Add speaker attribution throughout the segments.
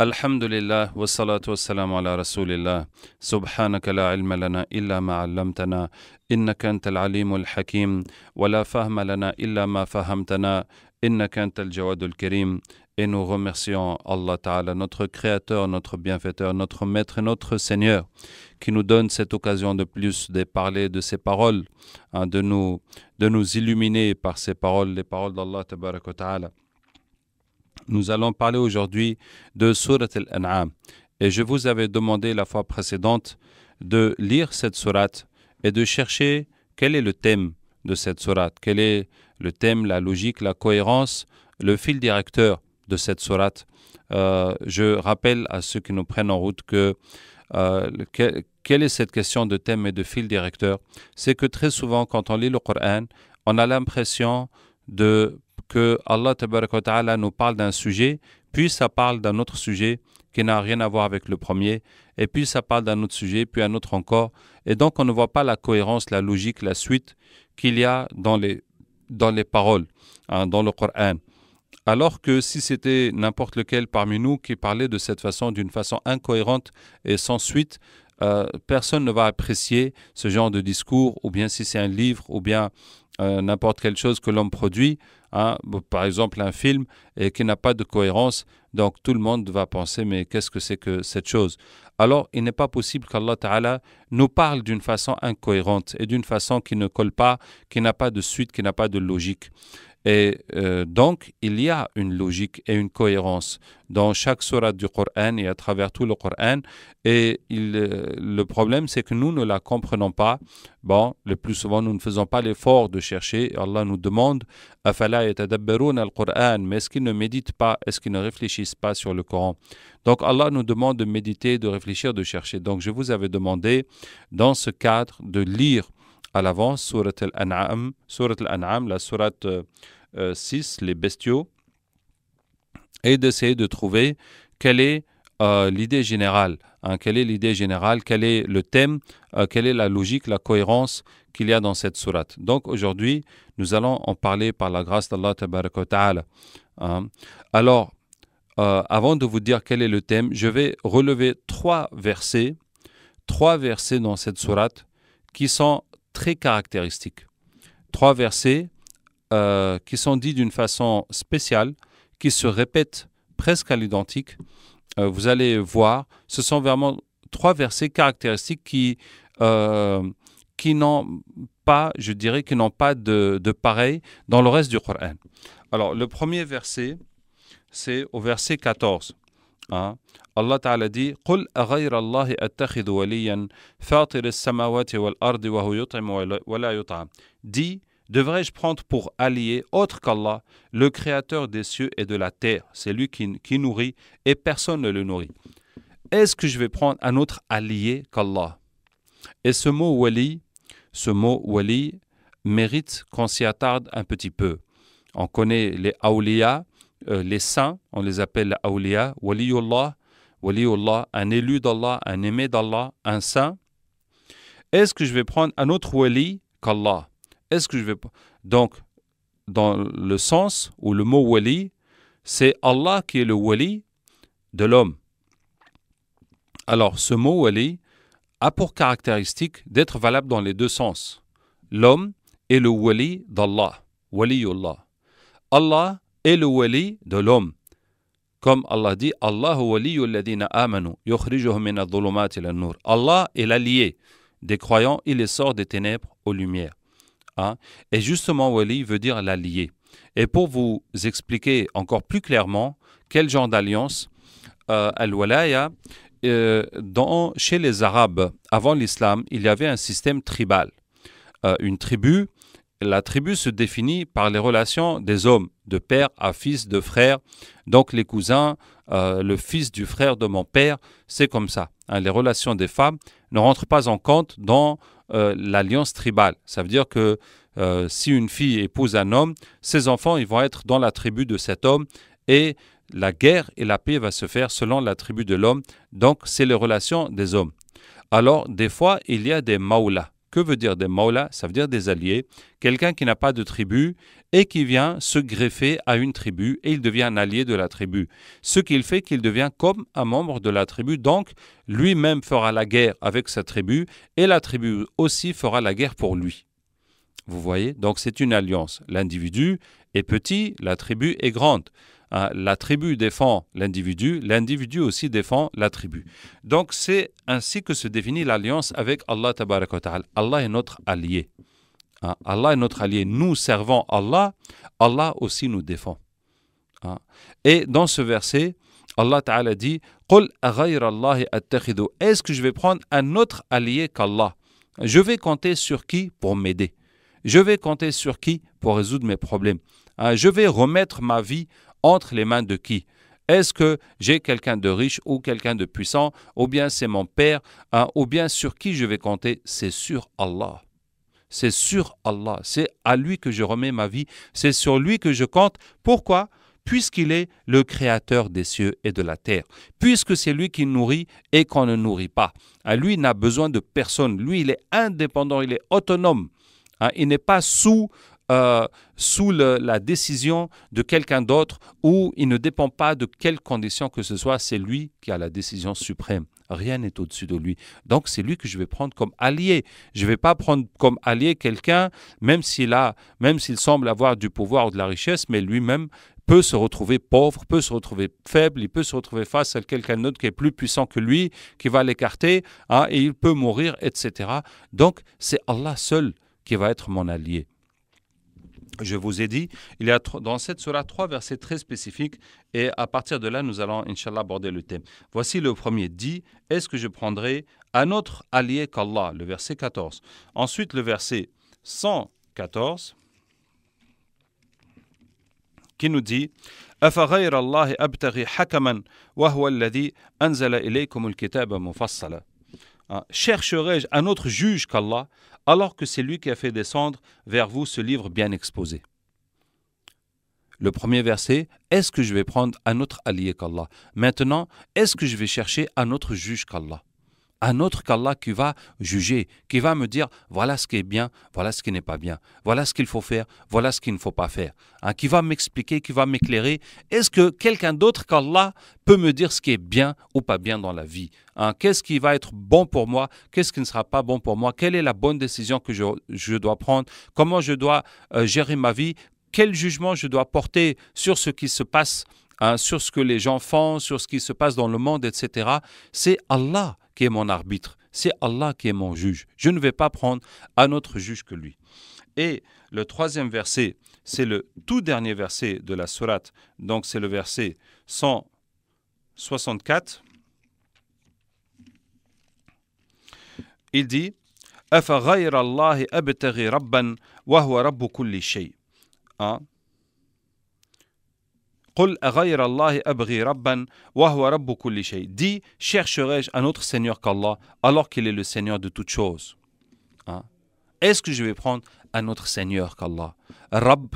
Speaker 1: Alhamdulillah, wa salatu wa ala rasulillah. Subhanaka la ilma lana illa ma 'allamtana, innaka antal alimul hakim, wa la fahma lana illa ma fahamtana, innaka antal jawadul karim. Et nous remercions Allah Ta'ala, notre Créateur, notre Bienfaiteur, notre Maître notre Seigneur, qui nous donne cette occasion de plus de parler de ses paroles, hein, de, nous, de nous illuminer par ses paroles, les paroles d'Allah Ta'ala. Nous allons parler aujourd'hui de Surat al-An'am. Et je vous avais demandé la fois précédente de lire cette sourate et de chercher quel est le thème de cette sourate, quel est le thème, la logique, la cohérence, le fil directeur de cette sourate. Euh, je rappelle à ceux qui nous prennent en route euh, que quelle est cette question de thème et de fil directeur C'est que très souvent, quand on lit le Coran, on a l'impression de que Allah nous parle d'un sujet, puis ça parle d'un autre sujet qui n'a rien à voir avec le premier, et puis ça parle d'un autre sujet, puis un autre encore. Et donc on ne voit pas la cohérence, la logique, la suite qu'il y a dans les, dans les paroles, hein, dans le Coran. Alors que si c'était n'importe lequel parmi nous qui parlait de cette façon, d'une façon incohérente et sans suite, euh, personne ne va apprécier ce genre de discours, ou bien si c'est un livre, ou bien euh, n'importe quelle chose que l'homme produit, Hein. par exemple, un film qui n'a pas de cohérence, donc tout le monde va penser mais qu'est-ce que c'est que cette chose Alors, il n'est pas possible qu'Allah nous parle d'une façon incohérente et d'une façon qui ne colle pas, qui n'a pas de suite, qui n'a pas de logique. Et euh, donc, il y a une logique et une cohérence dans chaque sourate du Coran et à travers tout le Coran. Et euh, le problème, c'est que nous ne la comprenons pas. Bon, le plus souvent, nous ne faisons pas l'effort de chercher. Allah nous demande Afala al-Qur'an Mais est-ce qu'ils ne méditent pas Est-ce qu'ils ne réfléchissent pas sur le Coran Donc, Allah nous demande de méditer, de réfléchir, de chercher. Donc, je vous avais demandé, dans ce cadre, de lire à l'avance, Surat al-An'am, al la Surat 6, euh, euh, les bestiaux, et d'essayer de trouver quelle est euh, l'idée générale. Hein, quelle est l'idée générale Quel est le thème Quelle est la logique, la cohérence qu'il y a dans cette sourate Donc aujourd'hui, nous allons en parler par la grâce d'Allah Ta'ala. Hein. Alors, avant de vous dire quel est le thème, je vais relever trois versets, trois versets dans cette surat qui sont très caractéristiques. Trois versets euh, qui sont dits d'une façon spéciale, qui se répètent presque à l'identique. Euh, vous allez voir, ce sont vraiment trois versets caractéristiques qui, euh, qui n'ont pas, je dirais, qui n'ont pas de, de, pareil dans le reste du Coran. Alors, le premier verset, c'est au verset 14. Allah dit Devrais-je prendre pour allié autre qu'Allah, le Créateur des cieux et de la terre C'est lui qui, nourrit et personne ne le nourrit. Est-ce que je vais prendre un autre allié qu'Allah Et ce mot wali, ce mot wali mérite qu'on s'y attarde un petit peu. On connaît les awliya, euh, les saints, on les appelle awliya, waliyullah, Allah, un élu d'Allah, un aimé d'Allah, un saint, est-ce que je vais prendre un autre wali qu'Allah Est-ce que je vais donc dans le sens où le mot wali, c'est Allah qui est le wali de l'homme. Alors ce mot wali a pour caractéristique d'être valable dans les deux sens. L'homme est le wali d'Allah, Allah. Allah est le wali de l'homme. Comme Allah dit, Allah est l'allié des croyants, il les sort des ténèbres aux lumières. Hein. Et justement, wali veut dire l'allié. Et pour vous expliquer encore plus clairement quel genre d'alliance, euh, al-walaya, euh, chez les Arabes, avant l'islam, il y avait un système tribal. Euh, une tribu la tribu se définit par les relations des hommes, de père à fils, de frère. Donc les cousins, euh, le fils du frère de mon père, c'est comme ça. Hein. les relations des femmes ne rentrent pas en compte dans euh, l'alliance tribale. Ça veut dire que euh, si une fille épouse un homme, ses enfants ils vont être dans la tribu de cet homme et la guerre et la paix va se faire selon la tribu de l'homme. Donc c'est les relations des hommes. Alors des fois il y a des maoulas. Que veut dire des Maula Ça veut dire des alliés. Quelqu'un qui n'a pas de tribu et qui vient se greffer à une tribu et il devient un allié de la tribu. Ce qu'il fait qu'il devient comme un membre de la tribu. Donc, lui-même fera la guerre avec sa tribu et la tribu aussi fera la guerre pour lui. Vous voyez Donc, c'est une alliance. L'individu est petit, la tribu est grande la tribu défend l'individu, l'individu aussi défend la tribu. Donc c'est ainsi que se définit l'alliance avec Allah Ta'ala. Allah est notre allié. Ah, Allah est notre allié. Nous servons Allah, Allah aussi nous défend. Ah. Et dans ce verset, Allah Ta'ala dit Est-ce que je vais prendre un autre allié qu'Allah Je vais compter sur qui pour m'aider Je vais compter sur qui pour résoudre mes problèmes ah, Je vais remettre ma vie entre les mains de qui Est-ce que j'ai quelqu'un de riche ou quelqu'un de puissant Ou bien c'est mon Père hein? Ou bien sur qui je vais compter C'est sur Allah. C'est sur Allah. C'est à lui que je remets ma vie. C'est sur lui que je compte. Pourquoi Puisqu'il est le créateur des cieux et de la terre. Puisque c'est lui qui nourrit et qu'on ne nourrit pas. À hein, lui n'a besoin de personne. Lui, il est indépendant, il est autonome. Hein, il n'est pas sous euh, sous la décision de quelqu'un d'autre où il ne dépend pas de quelles conditions que ce soit. C'est lui qui a la décision suprême. Rien n'est au-dessus de lui. Donc c'est lui que je vais prendre comme allié. Je ne vais pas prendre comme allié quelqu'un, même s'il a, même s'il semble avoir du pouvoir ou de la richesse, mais lui-même peut se retrouver pauvre, peut se retrouver faible, il peut se retrouver face à quelqu'un d'autre qui est plus puissant que lui, qui va l'écarter, hein, et il peut mourir, etc. Donc c'est Allah seul qui va être mon allié je vous ai dit, il y a dans cette surah trois versets très spécifiques et à partir de là, nous allons, inshallah aborder le thème. Voici le premier dit Est-ce que je prendrai un autre allié qu'Allah Le verset 14. Ensuite, le verset 114 qui nous dit Allahi abtaghi hakaman, wa anzala mufassala » Hein, chercherai-je un autre juge qu'Allah, alors que c'est lui qui a fait descendre vers vous ce livre bien exposé le premier verset, est-ce que je vais prendre un autre allié qu'Allah Maintenant, est-ce que je vais chercher un autre juge qu'Allah un autre qu'Allah qui va juger, qui va me dire voilà ce qui est bien, voilà ce qui n'est pas bien, voilà ce qu'il faut faire, voilà ce qu'il ne faut pas faire, hein, qui va m'expliquer, qui va m'éclairer. Est-ce que quelqu'un d'autre qu'Allah peut me dire ce qui est bien ou pas bien dans la vie hein, Qu'est-ce qui va être bon pour moi Qu'est-ce qui ne sera pas bon pour moi Quelle est la bonne décision que je, dois prendre Comment je dois euh, gérer ma vie Quel jugement je dois porter sur ce qui se passe hein, sur ce que les gens font, sur ce qui se passe dans le monde, etc. C'est Allah qui est mon arbitre, c'est Allah qui est mon juge. Je ne vais pas prendre un autre juge que lui. Et le troisième verset, c'est le tout dernier verset de la sourate, donc c'est le verset 164. Il dit hein? قل Dis, chercherai-je un autre Seigneur qu'Allah alors qu'il est le Seigneur de toutes choses hein? Est-ce que je vais prendre un autre Seigneur qu'Allah Rabb,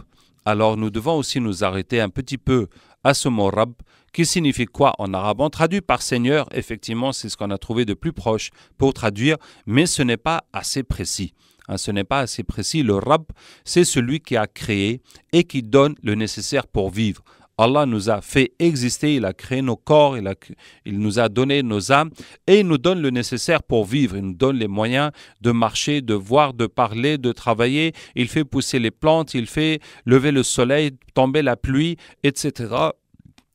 Speaker 1: alors nous devons aussi nous arrêter un petit peu à ce mot Rab, qui signifie quoi en arabe On traduit par Seigneur, effectivement, c'est ce qu'on a trouvé de plus proche pour traduire, mais ce n'est pas assez précis. Hein, ce n'est pas assez précis. Le Rab, c'est celui qui a créé et qui donne le nécessaire pour vivre. Allah nous a fait exister, il a créé nos corps, il, nous a donné nos âmes et il nous donne le nécessaire pour vivre. Il nous donne les moyens de marcher, de voir, de parler, de travailler. Il fait pousser les plantes, il fait lever le soleil, tomber la pluie, etc.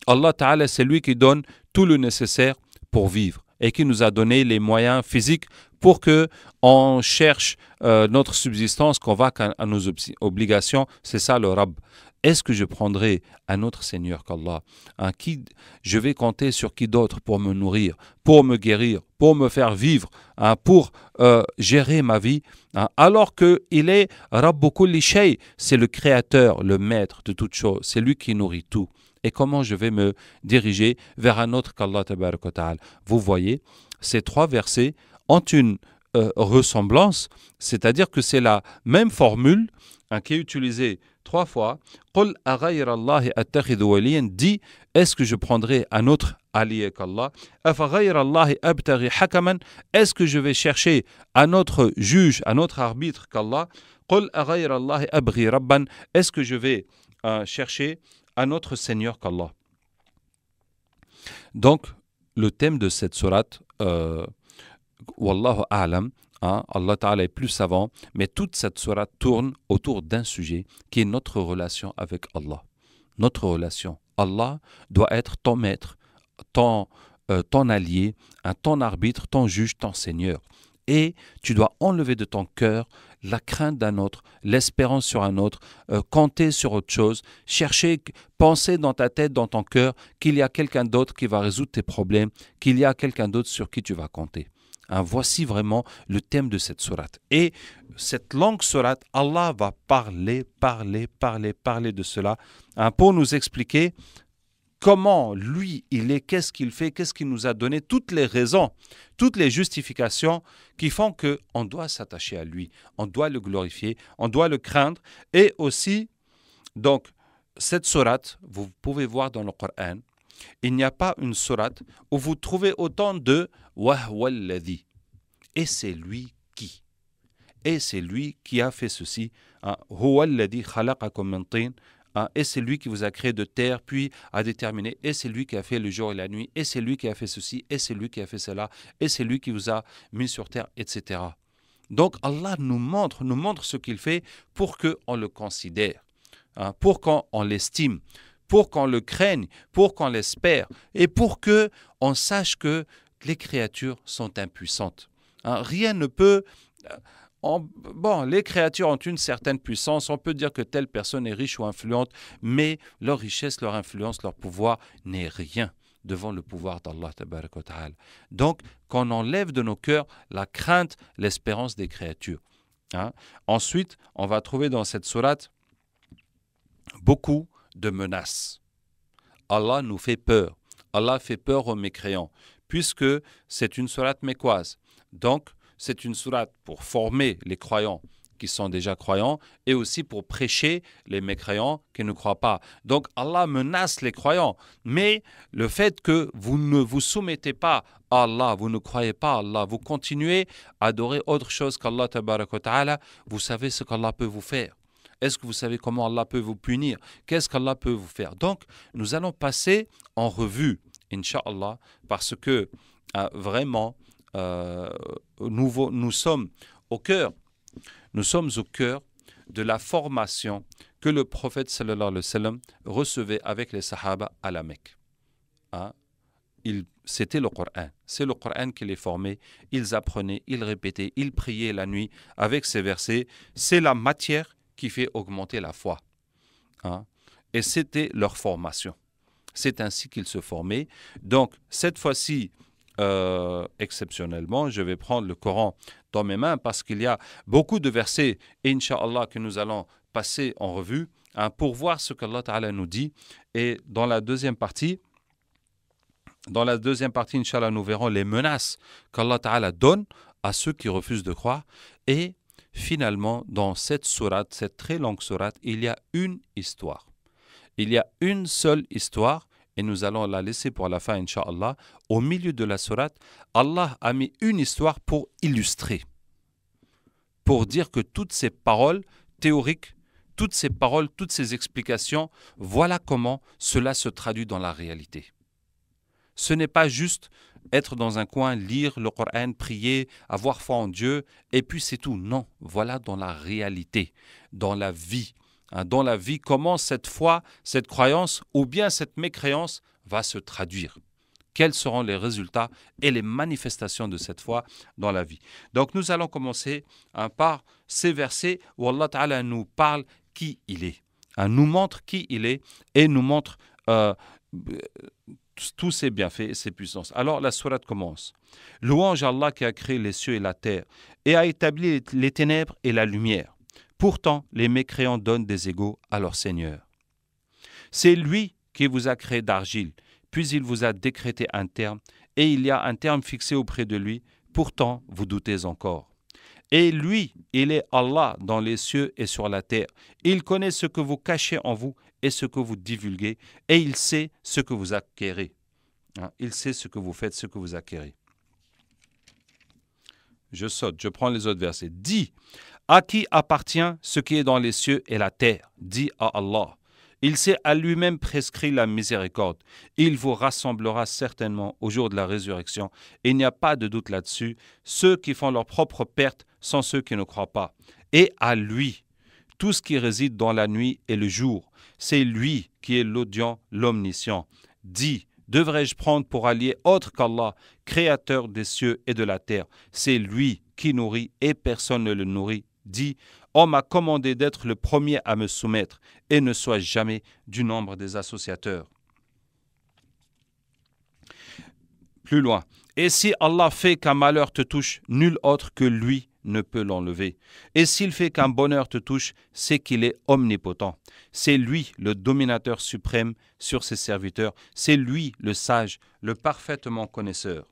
Speaker 1: Allah Ta'ala, c'est lui qui donne tout le nécessaire pour vivre et qui nous a donné les moyens physiques pour que on cherche euh, notre subsistance, qu'on va à nos obligations. C'est ça le Rab. Est-ce que je prendrai un autre Seigneur qu'Allah qui, Je vais compter sur qui d'autre pour me nourrir, pour me guérir, pour me faire vivre, hein, pour euh, gérer ma vie, hein, alors qu'il est Rabbukulli c'est le créateur, le maître de toutes choses, c'est lui qui nourrit tout. Et comment je vais me diriger vers un autre qu'Allah Vous voyez, ces trois versets ont une euh, ressemblance, c'est-à-dire que c'est la même formule hein, qui est utilisée trois fois, dit Est-ce que je prendrai un autre allié qu'Allah Est-ce que je vais chercher un autre juge, un autre arbitre qu'Allah Est-ce que je vais euh, chercher un autre Seigneur qu'Allah Donc, le thème de cette sourate, euh, Wallahu A'lam, Hein, Allah est plus savant, mais toute cette soirée tourne autour d'un sujet qui est notre relation avec Allah. Notre relation. Allah doit être ton maître, ton, euh, ton allié, un hein, ton arbitre, ton juge, ton seigneur. Et tu dois enlever de ton cœur la crainte d'un autre, l'espérance sur un autre, euh, compter sur autre chose, chercher, penser dans ta tête, dans ton cœur, qu'il y a quelqu'un d'autre qui va résoudre tes problèmes, qu'il y a quelqu'un d'autre sur qui tu vas compter. Hein, voici vraiment le thème de cette sourate. Et cette longue sourate, Allah va parler, parler, parler, parler de cela hein, pour nous expliquer comment lui il est, qu'est-ce qu'il fait, qu'est-ce qu'il nous a donné, toutes les raisons, toutes les justifications qui font que on doit s'attacher à lui, on doit le glorifier, on doit le craindre et aussi donc cette sourate, vous pouvez voir dans le Coran, il n'y a pas une sourate où vous trouvez autant de dit Et c'est lui qui. Et c'est lui qui a fait ceci. Et c'est lui qui vous a créé de terre, puis a déterminé. Et c'est lui qui a fait le jour et la nuit. Et c'est lui qui a fait ceci. Et c'est lui qui a fait cela. Et c'est lui qui vous a mis sur terre, etc. Donc Allah nous montre, nous montre ce qu'il fait pour qu'on le considère, hein, pour qu'on l'estime pour qu'on le craigne, pour qu'on l'espère et pour que on sache que les créatures sont impuissantes. Hein, rien ne peut euh, bon, les créatures ont une certaine puissance, on peut dire que telle personne est riche ou influente, mais leur richesse, leur influence, leur pouvoir n'est rien devant le pouvoir d'Allah. Donc, qu'on enlève de nos cœurs la crainte, l'espérance des créatures. Hein? Ensuite, on va trouver dans cette surat beaucoup de menaces. Allah nous fait peur. Allah fait peur aux mécréants, puisque c'est une sourate mécoise. Donc, c'est une sourate pour former les croyants qui sont déjà croyants et aussi pour prêcher les mécréants qui ne croient pas. Donc Allah menace les croyants. Mais le fait que vous ne vous soumettez pas à Allah, vous ne croyez pas à Allah, vous continuez à adorer autre chose qu'Allah, vous savez ce qu'Allah peut vous faire. Est-ce que vous savez comment Allah peut vous punir Qu'est-ce qu'Allah peut vous faire Donc, nous allons passer en revue, Inch'Allah, parce que euh, vraiment, euh, nous, sommes au cœur, nous sommes au cœur de la formation que le prophète sallallahu alayhi wa recevait avec les sahaba à la Mecque. Hein? c'était le Coran. C'est le Coran qui les formait. Ils apprenaient, ils répétaient, ils priaient la nuit avec ces versets. C'est la matière qui fait augmenter la foi. Hein. Et c'était leur formation. C'est ainsi qu'ils se formaient. Donc, cette fois-ci, euh, exceptionnellement, je vais prendre le Coran dans mes mains parce qu'il y a beaucoup de versets, inshallah que nous allons passer en revue hein, pour voir ce qu'Allah Ta'ala nous dit. Et dans la deuxième partie, dans la deuxième partie, Inch'Allah, nous verrons les menaces qu'Allah Ta'ala donne à ceux qui refusent de croire et Finalement, dans cette sourate, cette très longue sourate, il y a une histoire. Il y a une seule histoire et nous allons la laisser pour la fin, incha'Allah. Au milieu de la sourate, Allah a mis une histoire pour illustrer, pour dire que toutes ces paroles théoriques, toutes ces paroles, toutes ces explications, voilà comment cela se traduit dans la réalité. Ce n'est pas juste être dans un coin, lire le Coran, prier, avoir foi en Dieu, et puis c'est tout. Non, voilà dans la réalité, dans la vie. Hein. dans la vie, comment cette foi, cette croyance ou bien cette mécréance va se traduire Quels seront les résultats et les manifestations de cette foi dans la vie Donc nous allons commencer hein, par ces versets où Allah Ta'ala nous parle qui il est, hein, nous montre qui il est et nous montre euh, tous ses bienfaits et ses puissances. Alors la sourate commence. Louange à Allah qui a créé les cieux et la terre et a établi les ténèbres et la lumière. Pourtant, les mécréants donnent des égaux à leur Seigneur. C'est lui qui vous a créé d'argile, puis il vous a décrété un terme, et il y a un terme fixé auprès de lui, pourtant vous doutez encore. Et lui, il est Allah dans les cieux et sur la terre. Il connaît ce que vous cachez en vous et ce que vous divulguez, et il sait ce que vous acquérez. Hein, il sait ce que vous faites, ce que vous acquérez. Je saute, je prends les autres versets. Dis, à qui appartient ce qui est dans les cieux et la terre Dis à Allah. Il s'est à lui-même prescrit la miséricorde. Il vous rassemblera certainement au jour de la résurrection. Il n'y a pas de doute là-dessus. Ceux qui font leur propre perte sont ceux qui ne croient pas. Et à lui, tout ce qui réside dans la nuit et le jour, c'est lui qui est l'audient, l'omniscient. Dis, devrais-je prendre pour allié autre qu'Allah, créateur des cieux et de la terre C'est lui qui nourrit et personne ne le nourrit. Dis, on m'a commandé d'être le premier à me soumettre et ne sois jamais du nombre des associateurs. Plus loin, et si Allah fait qu'un malheur te touche, nul autre que lui ne peut l'enlever. Et s'il fait qu'un bonheur te touche, c'est qu'il est omnipotent. C'est lui le dominateur suprême sur ses serviteurs. C'est lui le sage, le parfaitement connaisseur.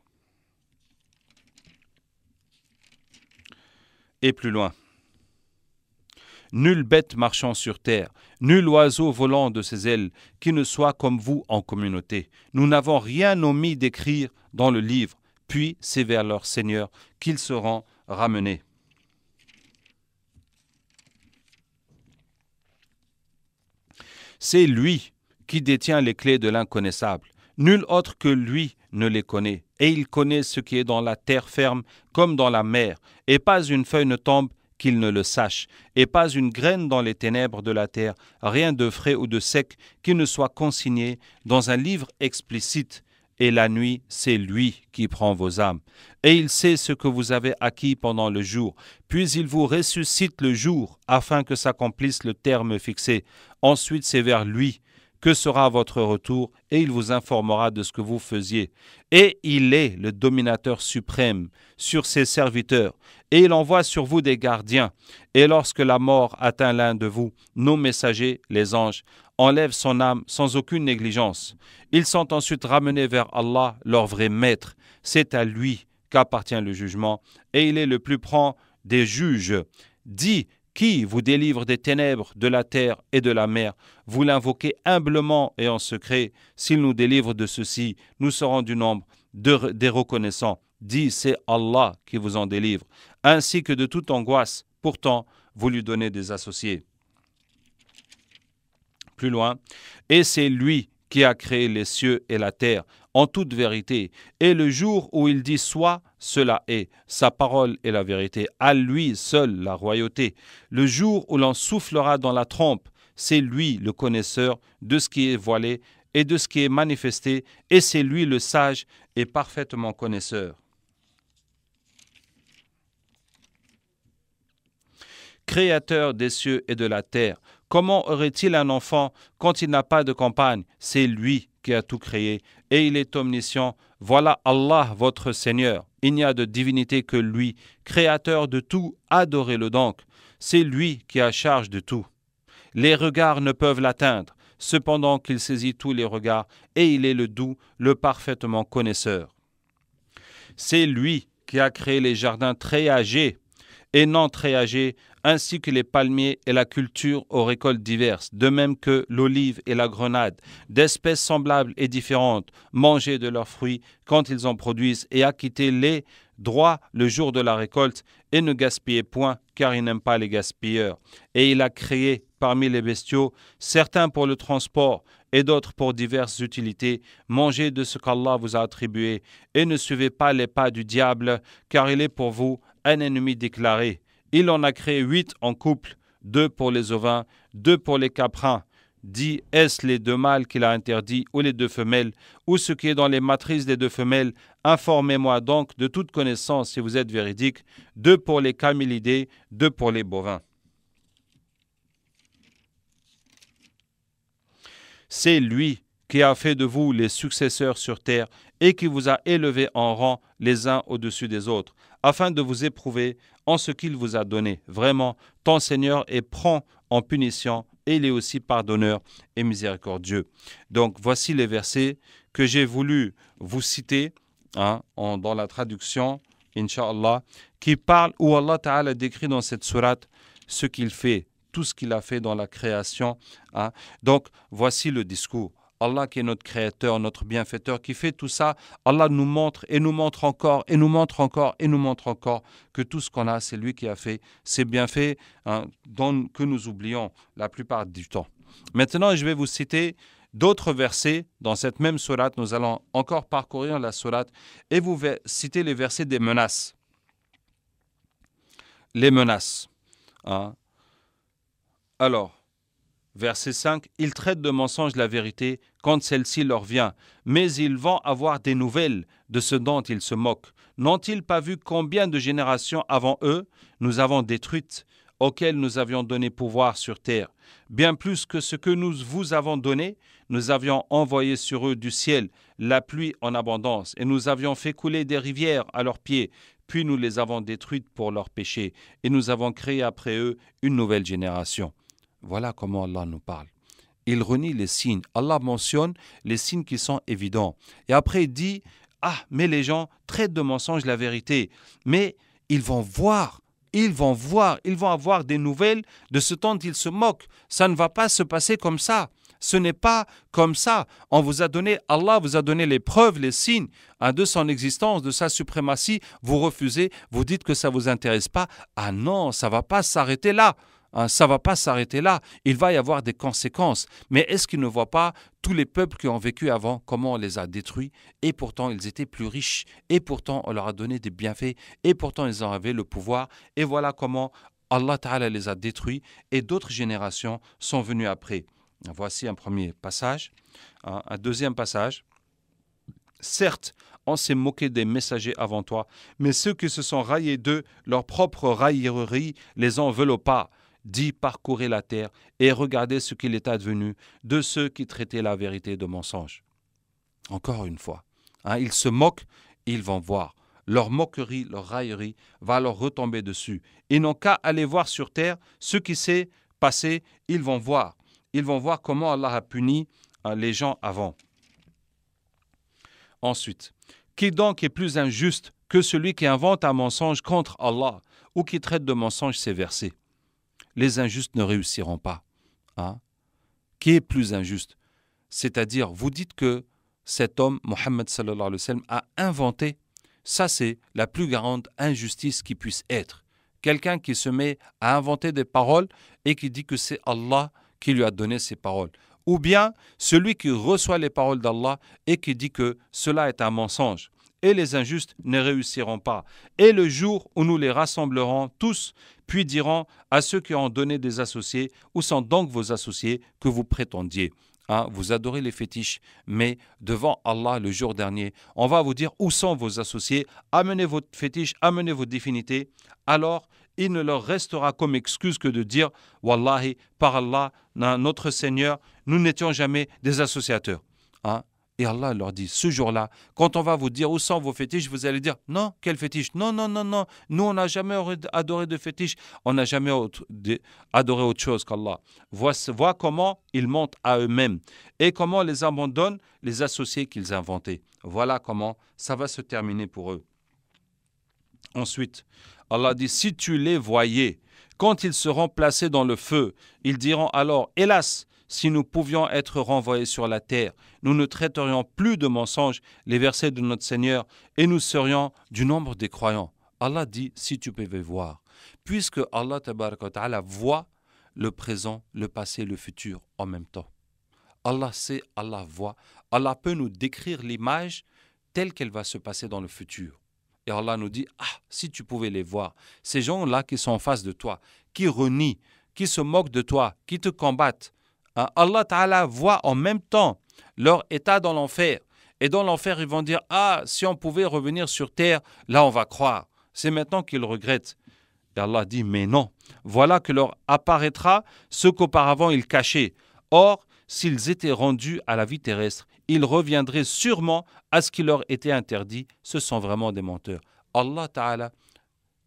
Speaker 1: Et plus loin. Nulle bête marchant sur terre, nul oiseau volant de ses ailes, qui ne soit comme vous en communauté. Nous n'avons rien omis d'écrire dans le livre. Puis c'est vers leur Seigneur qu'ils se rendent c'est lui qui détient les clés de l'inconnaissable. Nul autre que lui ne les connaît, et il connaît ce qui est dans la terre ferme comme dans la mer, et pas une feuille ne tombe qu'il ne le sache, et pas une graine dans les ténèbres de la terre, rien de frais ou de sec qui ne soit consigné dans un livre explicite, et la nuit, c'est lui qui prend vos âmes. Et il sait ce que vous avez acquis pendant le jour, puis il vous ressuscite le jour, afin que s'accomplisse le terme fixé. Ensuite, c'est vers lui que sera votre retour, et il vous informera de ce que vous faisiez. Et il est le dominateur suprême sur ses serviteurs, et il envoie sur vous des gardiens. Et lorsque la mort atteint l'un de vous, nos messagers, les anges, enlèvent son âme sans aucune négligence. Ils sont ensuite ramenés vers Allah, leur vrai maître. C'est à lui qu'appartient le jugement, et il est le plus grand des juges qui vous délivre des ténèbres, de la terre et de la mer. Vous l'invoquez humblement et en secret. S'il nous délivre de ceci, nous serons du nombre de, des reconnaissants. Dit, c'est Allah qui vous en délivre, ainsi que de toute angoisse. Pourtant, vous lui donnez des associés. Plus loin, et c'est lui qui a créé les cieux et la terre en toute vérité. Et le jour où il dit soit, cela est. Sa parole est la vérité. À lui seul la royauté. Le jour où l'on soufflera dans la trompe, c'est lui le connaisseur de ce qui est voilé et de ce qui est manifesté, et c'est lui le sage et parfaitement connaisseur. Créateur des cieux et de la terre, Comment aurait-il un enfant quand il n'a pas de compagne C'est lui qui a tout créé et il est omniscient. Voilà Allah votre Seigneur. Il n'y a de divinité que lui, créateur de tout, adorez-le donc. C'est lui qui a charge de tout. Les regards ne peuvent l'atteindre, cependant qu'il saisit tous les regards et il est le doux, le parfaitement connaisseur. C'est lui qui a créé les jardins très âgés et non très ainsi que les palmiers et la culture aux récoltes diverses, de même que l'olive et la grenade, d'espèces semblables et différentes, mangez de leurs fruits quand ils en produisent et acquittez-les droits le jour de la récolte et ne gaspillez point, car il n'aime pas les gaspilleurs. Et il a créé parmi les bestiaux certains pour le transport et d'autres pour diverses utilités. Mangez de ce qu'Allah vous a attribué et ne suivez pas les pas du diable, car il est pour vous un ennemi déclaré. Il en a créé huit en couple, deux pour les ovins, deux pour les caprins. Dit, est-ce les deux mâles qu'il a interdits ou les deux femelles, ou ce qui est dans les matrices des deux femelles Informez-moi donc de toute connaissance si vous êtes véridique, deux pour les camélidés, deux pour les bovins. C'est lui qui a fait de vous les successeurs sur terre et qui vous a élevés en rang les uns au-dessus des autres afin de vous éprouver en ce qu'il vous a donné. Vraiment, ton Seigneur est prend en punition et il est aussi pardonneur et miséricordieux. Donc voici les versets que j'ai voulu vous citer hein, dans la traduction, Inch'Allah, qui parle où Allah Ta'ala décrit dans cette sourate ce qu'il fait, tout ce qu'il a fait dans la création. Hein. Donc voici le discours. Allah qui est notre créateur, notre bienfaiteur, qui fait tout ça, Allah nous montre et nous montre encore et nous montre encore et nous montre encore que tout ce qu'on a, c'est lui qui a fait ces bienfaits hein, que nous oublions la plupart du temps. Maintenant, je vais vous citer d'autres versets dans cette même sourate. Nous allons encore parcourir la sourate et vous citer les versets des menaces. Les menaces. Hein. Alors, verset 5, ils traitent de mensonge la vérité quand celle-ci leur vient, mais ils vont avoir des nouvelles de ce dont ils se moquent. N'ont-ils pas vu combien de générations avant eux nous avons détruites, auxquelles nous avions donné pouvoir sur terre Bien plus que ce que nous vous avons donné, nous avions envoyé sur eux du ciel la pluie en abondance, et nous avions fait couler des rivières à leurs pieds, puis nous les avons détruites pour leurs péchés, et nous avons créé après eux une nouvelle génération. Voilà comment Allah nous parle. Il renie les signes. Allah mentionne les signes qui sont évidents. Et après, il dit, ah, mais les gens traitent de mensonge la vérité. Mais ils vont voir, ils vont voir, ils vont avoir des nouvelles de ce temps ils se moquent. Ça ne va pas se passer comme ça. Ce n'est pas comme ça. On vous a donné, Allah vous a donné les preuves, les signes hein, de son existence, de sa suprématie. Vous refusez, vous dites que ça ne vous intéresse pas. Ah non, ça ne va pas s'arrêter là. Hein, ça ne va pas s'arrêter là. Il va y avoir des conséquences. Mais est-ce qu'ils ne voient pas tous les peuples qui ont vécu avant, comment on les a détruits Et pourtant, ils étaient plus riches. Et pourtant, on leur a donné des bienfaits. Et pourtant, ils en avaient le pouvoir. Et voilà comment Allah Ta'ala les a détruits. Et d'autres générations sont venues après. Voici un premier passage. Hein, un deuxième passage. Certes, on s'est moqué des messagers avant toi, mais ceux qui se sont raillés d'eux, leur propre raillerie les enveloppa dit parcourez la terre et regardez ce qu'il est advenu de ceux qui traitaient la vérité de mensonge. Encore une fois, hein, ils se moquent, ils vont voir. Leur moquerie, leur raillerie va leur retomber dessus. Ils n'ont qu'à aller voir sur terre ce qui s'est passé, ils vont voir. Ils vont voir comment Allah a puni hein, les gens avant. Ensuite, qui donc est plus injuste que celui qui invente un mensonge contre Allah ou qui traite de mensonge ses versets les injustes ne réussiront pas. Hein. Qui est plus injuste C'est-à-dire, vous dites que cet homme, Mohammed a inventé. Ça, c'est la plus grande injustice qui puisse être. Quelqu'un qui se met à inventer des paroles et qui dit que c'est Allah qui lui a donné ces paroles. Ou bien celui qui reçoit les paroles d'Allah et qui dit que cela est un mensonge et les injustes ne réussiront pas. Et le jour où nous les rassemblerons tous, puis dirons à ceux qui ont donné des associés, où sont donc vos associés que vous prétendiez hein, vous adorez les fétiches, mais devant Allah le jour dernier, on va vous dire où sont vos associés, amenez vos fétiches, amenez vos divinités, alors il ne leur restera comme excuse que de dire Wallahi, par Allah, notre Seigneur, nous n'étions jamais des associateurs. Hein, et Allah leur dit, ce jour-là, quand on va vous dire où sont vos fétiches, vous allez dire, non, quel fétiche Non, non, non, non, nous on n'a jamais adoré de fétiches, on n'a jamais adoré autre chose qu'Allah. Vois, comment ils montent à eux-mêmes et comment les abandonnent les associés qu'ils inventaient. Voilà comment ça va se terminer pour eux. Ensuite, Allah dit, si tu les voyais, quand ils seront placés dans le feu, ils diront alors, hélas, si nous pouvions être renvoyés sur la terre, nous ne traiterions plus de mensonges les versets de notre Seigneur et nous serions du nombre des croyants. Allah dit si tu pouvais voir. Puisque Allah ta'ala voit le présent, le passé, et le futur en même temps. Allah sait, Allah voit. Allah peut nous décrire l'image telle qu'elle va se passer dans le futur. Et Allah nous dit, ah, si tu pouvais les voir, ces gens-là qui sont en face de toi, qui renient, qui se moquent de toi, qui te combattent, ah, Allah Ta'ala voit en même temps leur état dans l'enfer. Et dans l'enfer, ils vont dire Ah, si on pouvait revenir sur terre, là on va croire. C'est maintenant qu'ils regrettent. Et Allah dit Mais non, voilà que leur apparaîtra ce qu'auparavant ils cachaient. Or, s'ils étaient rendus à la vie terrestre, ils reviendraient sûrement à ce qui leur était interdit. Ce sont vraiment des menteurs. Allah Ta'ala,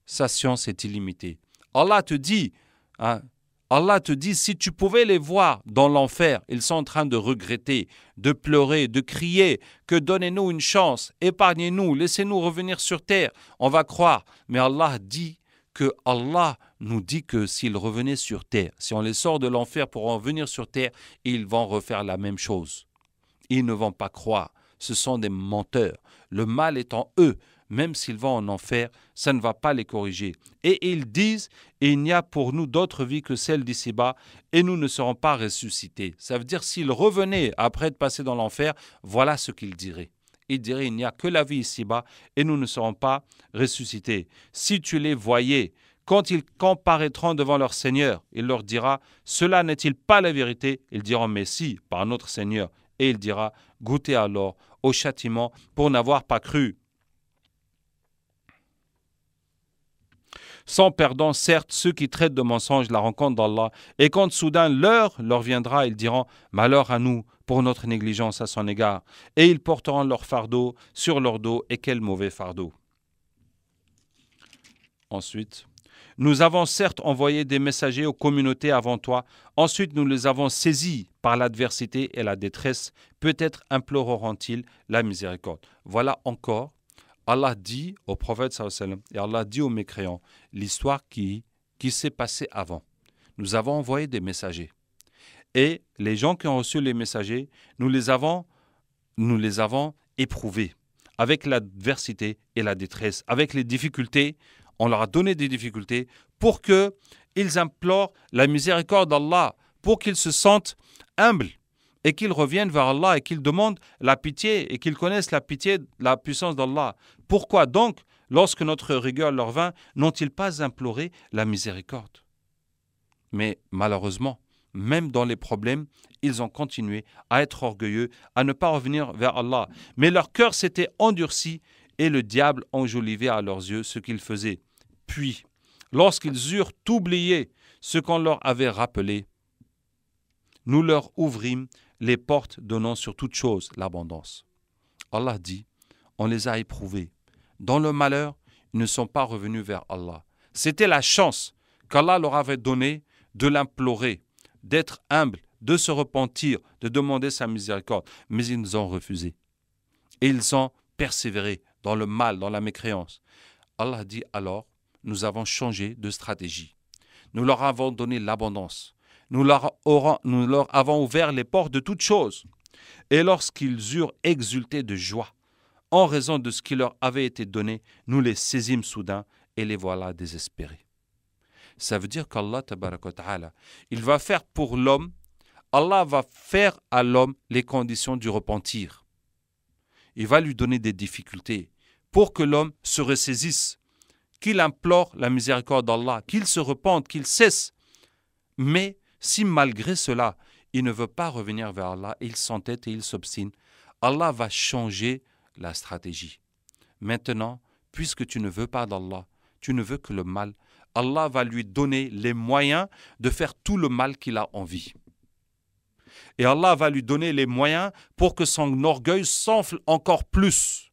Speaker 1: sa science est illimitée. Allah te dit hein, Allah te dit, si tu pouvais les voir dans l'enfer, ils sont en train de regretter, de pleurer, de crier, que donnez-nous une chance, épargnez-nous, laissez-nous revenir sur terre. On va croire. Mais Allah dit que Allah nous dit que s'ils revenaient sur terre, si on les sort de l'enfer pour en venir sur terre, ils vont refaire la même chose. Ils ne vont pas croire. Ce sont des menteurs. Le mal est en eux même s'ils vont en enfer, ça ne va pas les corriger. Et ils disent, il n'y a pour nous d'autre vie que celle d'ici-bas, et nous ne serons pas ressuscités. Ça veut dire, s'ils revenaient après être passés dans l'enfer, voilà ce qu'ils diraient. Ils diraient, il n'y a que la vie ici-bas, et nous ne serons pas ressuscités. Si tu les voyais, quand ils comparaîtront devant leur Seigneur, il leur dira, cela n'est-il pas la vérité Ils diront, mais si, par notre Seigneur. Et il dira, goûtez alors au châtiment pour n'avoir pas cru. Sans perdant certes, ceux qui traitent de mensonge la rencontre d'Allah. Et quand soudain l'heure leur viendra, ils diront Malheur à nous pour notre négligence à son égard. Et ils porteront leur fardeau sur leur dos, et quel mauvais fardeau. Ensuite, nous avons certes envoyé des messagers aux communautés avant toi, ensuite nous les avons saisis par l'adversité et la détresse, peut-être imploreront-ils la miséricorde. Voilà encore Allah dit au prophète et Allah dit aux mécréants l'histoire qui, qui s'est passée avant. Nous avons envoyé des messagers. Et les gens qui ont reçu les messagers, nous les avons, nous les avons éprouvés avec l'adversité et la détresse, avec les difficultés. On leur a donné des difficultés pour qu'ils implorent la miséricorde d'Allah, pour qu'ils se sentent humbles et qu'ils reviennent vers Allah et qu'ils demandent la pitié et qu'ils connaissent la pitié, la puissance d'Allah. Pourquoi donc, lorsque notre rigueur leur vint, n'ont-ils pas imploré la miséricorde Mais malheureusement, même dans les problèmes, ils ont continué à être orgueilleux, à ne pas revenir vers Allah. Mais leur cœur s'était endurci et le diable enjolivait à leurs yeux ce qu'ils faisaient. Puis, lorsqu'ils eurent oublié ce qu'on leur avait rappelé, nous leur ouvrîmes les portes donnant sur toute chose l'abondance. Allah dit, on les a éprouvés. Dans le malheur, ils ne sont pas revenus vers Allah. C'était la chance qu'Allah leur avait donnée de l'implorer, d'être humble, de se repentir, de demander sa miséricorde. Mais ils nous ont refusé. Et ils ont persévéré dans le mal, dans la mécréance. Allah dit alors, nous avons changé de stratégie. Nous leur avons donné l'abondance nous leur, avons ouvert les portes de toutes choses. Et lorsqu'ils eurent exulté de joie, en raison de ce qui leur avait été donné, nous les saisîmes soudain et les voilà désespérés. Ça veut dire qu'Allah, il va faire pour l'homme, Allah va faire à l'homme les conditions du repentir. Il va lui donner des difficultés pour que l'homme se ressaisisse, qu'il implore la miséricorde d'Allah, qu'il se repente, qu'il cesse. Mais si malgré cela, il ne veut pas revenir vers Allah, il s'entête et il s'obstine, Allah va changer la stratégie. Maintenant, puisque tu ne veux pas d'Allah, tu ne veux que le mal, Allah va lui donner les moyens de faire tout le mal qu'il a envie. Et Allah va lui donner les moyens pour que son orgueil s'enfle encore plus,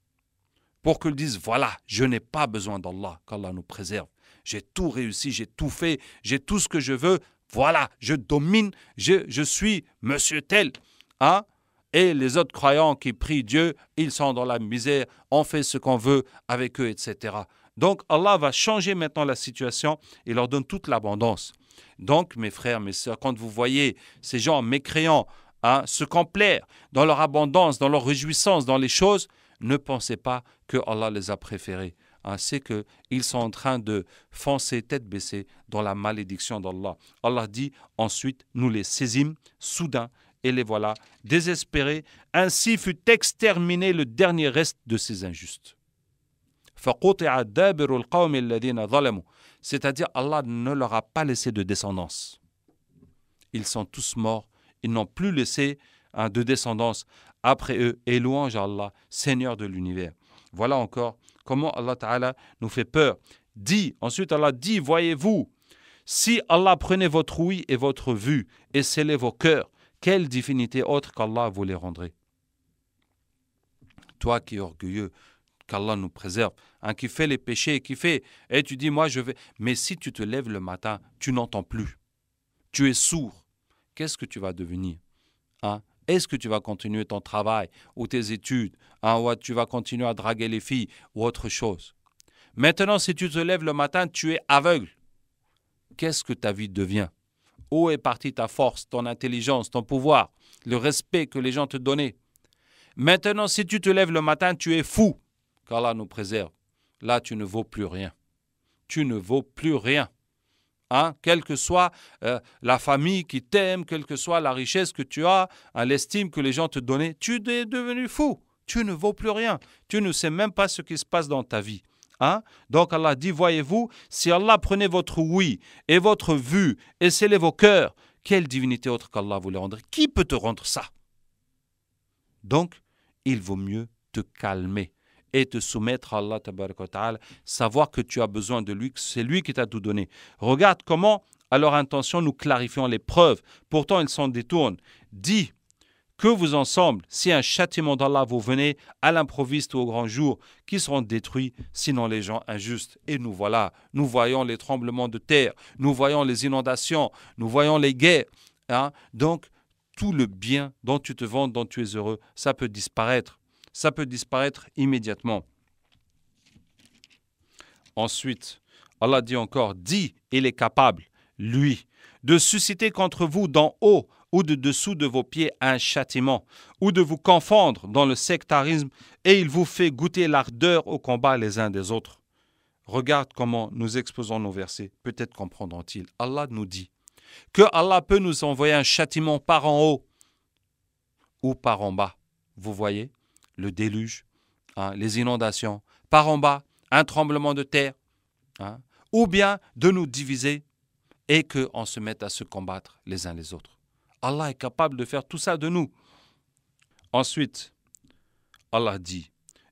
Speaker 1: pour qu'il dise, voilà, je n'ai pas besoin d'Allah, qu'Allah nous préserve. J'ai tout réussi, j'ai tout fait, j'ai tout ce que je veux, voilà, je domine, je, suis monsieur tel. Hein? Et les autres croyants qui prient Dieu, ils sont dans la misère, on fait ce qu'on veut avec eux, etc. Donc Allah va changer maintenant la situation et leur donne toute l'abondance. Donc mes frères, mes sœurs, quand vous voyez ces gens mécréants hein, se complaire dans leur abondance, dans leur réjouissance, dans les choses, ne pensez pas que Allah les a préférés c'est qu'ils sont en train de foncer tête baissée dans la malédiction d'Allah. Allah dit ensuite, nous les saisîmes soudain et les voilà désespérés. Ainsi fut exterminé le dernier reste de ces injustes. C'est-à-dire Allah ne leur a pas laissé de descendance. Ils sont tous morts, ils n'ont plus laissé hein, de descendance après eux. Et louange à Allah, Seigneur de l'univers. Voilà encore comment Allah Ta'ala nous fait peur. Dit, ensuite Allah dit, voyez-vous, si Allah prenait votre ouïe et votre vue et scellait vos cœurs, quelle divinité autre qu'Allah vous les rendrait Toi qui es orgueilleux, qu'Allah nous préserve, hein, qui fait les péchés, qui fait, et eh, tu dis, moi je vais. Mais si tu te lèves le matin, tu n'entends plus, tu es sourd, qu'est-ce que tu vas devenir hein? Est-ce que tu vas continuer ton travail ou tes études hein, tu vas continuer à draguer les filles ou autre chose Maintenant, si tu te lèves le matin, tu es aveugle. Qu'est-ce que ta vie devient Où est partie ta force, ton intelligence, ton pouvoir, le respect que les gens te donnaient Maintenant, si tu te lèves le matin, tu es fou. Car là, nous préserve. Là, tu ne vaux plus rien. Tu ne vaux plus rien. Hein, quelle que soit euh, la famille qui t'aime, quelle que soit la richesse que tu as, hein, l'estime que les gens te donnaient, tu es devenu fou. Tu ne vaux plus rien. Tu ne sais même pas ce qui se passe dans ta vie. Hein. Donc Allah dit, voyez-vous, si Allah prenait votre oui et votre vue et scellait vos cœurs, quelle divinité autre qu'Allah voulait rendre Qui peut te rendre ça Donc, il vaut mieux te calmer et te soumettre à Allah, savoir que tu as besoin de lui, que c'est lui qui t'a tout donné. Regarde comment, à leur intention, nous clarifions les preuves. Pourtant, ils s'en détournent. Dis que vous ensemble, si un châtiment d'Allah vous venait à l'improviste ou au grand jour, qui seront détruits, sinon les gens injustes. Et nous voilà, nous voyons les tremblements de terre, nous voyons les inondations, nous voyons les guerres. Hein. Donc, tout le bien dont tu te vends dont tu es heureux, ça peut disparaître ça peut disparaître immédiatement. Ensuite, Allah dit encore, dit, il est capable, lui, de susciter contre vous d'en haut ou de dessous de vos pieds un châtiment, ou de vous confondre dans le sectarisme, et il vous fait goûter l'ardeur au combat les uns des autres. Regarde comment nous exposons nos versets, peut-être comprendront-ils. Allah nous dit que Allah peut nous envoyer un châtiment par en haut ou par en bas. Vous voyez le déluge, hein, les inondations, par en bas, un tremblement de terre, hein, ou bien de nous diviser et qu'on se mette à se combattre les uns les autres. Allah est capable de faire tout ça de nous. Ensuite, Allah dit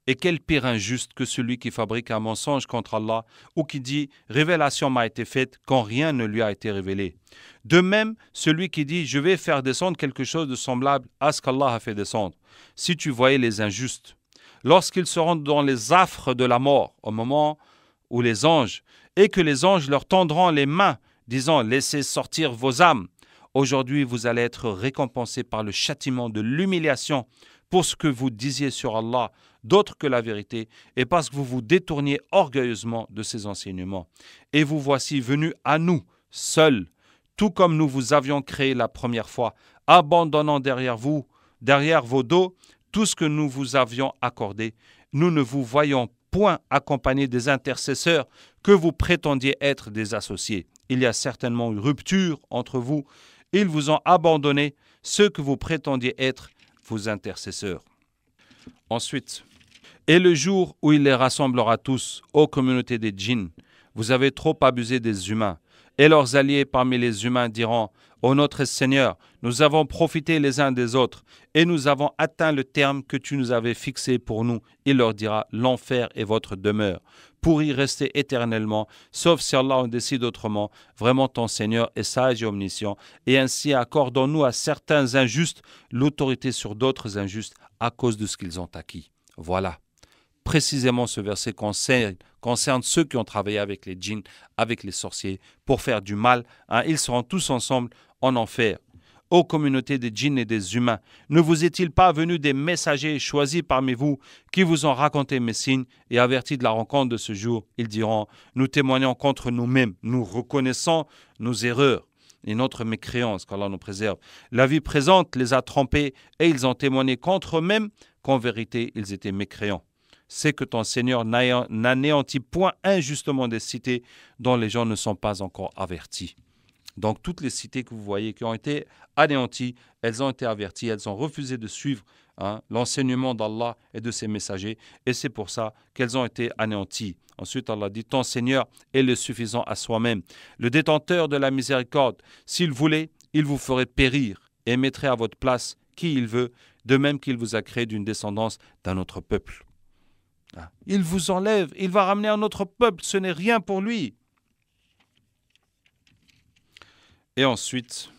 Speaker 1: et quel pire injuste que celui qui fabrique un mensonge contre Allah ou qui dit Révélation m'a été faite quand rien ne lui a été révélé. De même, celui qui dit Je vais faire descendre quelque chose de semblable à ce qu'Allah a fait descendre. Si tu voyais les injustes, lorsqu'ils seront dans les affres de la mort, au moment où les anges, et que les anges leur tendront les mains, disant Laissez sortir vos âmes. Aujourd'hui, vous allez être récompensés par le châtiment de l'humiliation pour ce que vous disiez sur Allah d'autre que la vérité, et parce que vous vous détourniez orgueilleusement de ces enseignements. Et vous voici venus à nous, seuls, tout comme nous vous avions créé la première fois, abandonnant derrière vous, derrière vos dos, tout ce que nous vous avions accordé. Nous ne vous voyons point accompagnés des intercesseurs que vous prétendiez être des associés. Il y a certainement une rupture entre vous. Ils vous ont abandonné, ceux que vous prétendiez être vos intercesseurs. Ensuite, et le jour où il les rassemblera tous, ô communauté des djinns, vous avez trop abusé des humains. Et leurs alliés parmi les humains diront, Ô notre Seigneur, nous avons profité les uns des autres, et nous avons atteint le terme que tu nous avais fixé pour nous. Il leur dira, l'enfer est votre demeure, pour y rester éternellement, sauf si Allah en décide autrement. Vraiment ton Seigneur est sage et omniscient, et ainsi accordons-nous à certains injustes l'autorité sur d'autres injustes à cause de ce qu'ils ont acquis. Voilà précisément ce verset concerne, ceux qui ont travaillé avec les djinns, avec les sorciers, pour faire du mal. Hein. ils seront tous ensemble en enfer. Ô communautés des djinns et des humains, ne vous est-il pas venu des messagers choisis parmi vous qui vous ont raconté mes signes et averti de la rencontre de ce jour Ils diront, nous témoignons contre nous-mêmes, nous reconnaissons nos erreurs et notre mécréance, qu'Allah nous préserve. La vie présente les a trompés et ils ont témoigné contre eux-mêmes qu'en vérité ils étaient mécréants c'est que ton Seigneur n'anéantit point injustement des cités dont les gens ne sont pas encore avertis. Donc toutes les cités que vous voyez qui ont été anéanties, elles ont été averties, elles ont refusé de suivre hein, l'enseignement d'Allah et de ses messagers, et c'est pour ça qu'elles ont été anéanties. Ensuite, Allah dit, ton Seigneur est le suffisant à soi-même, le détenteur de la miséricorde. S'il voulait, il vous ferait périr et mettrait à votre place qui il veut, de même qu'il vous a créé d'une descendance d'un autre peuple. Il vous enlève, il va ramener un autre peuple, ce n'est rien pour lui. Et ensuite,